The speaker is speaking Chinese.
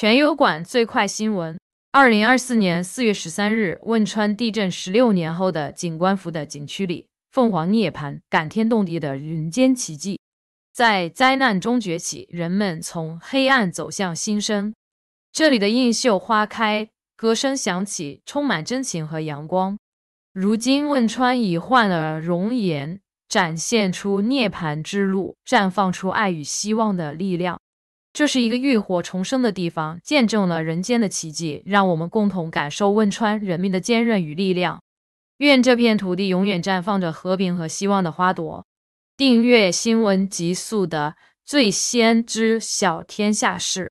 全优馆最快新闻：二零二四年四月十三日，汶川地震十六年后的景观府的景区里，凤凰涅槃，感天动地的人间奇迹，在灾难中崛起，人们从黑暗走向新生。这里的映秀花开，歌声响起，充满真情和阳光。如今，汶川已换了容颜，展现出涅槃之路，绽放出爱与希望的力量。这是一个浴火重生的地方，见证了人间的奇迹，让我们共同感受汶川人民的坚韧与力量。愿这片土地永远绽放着和平和希望的花朵。订阅新闻极速的，最先知晓天下事。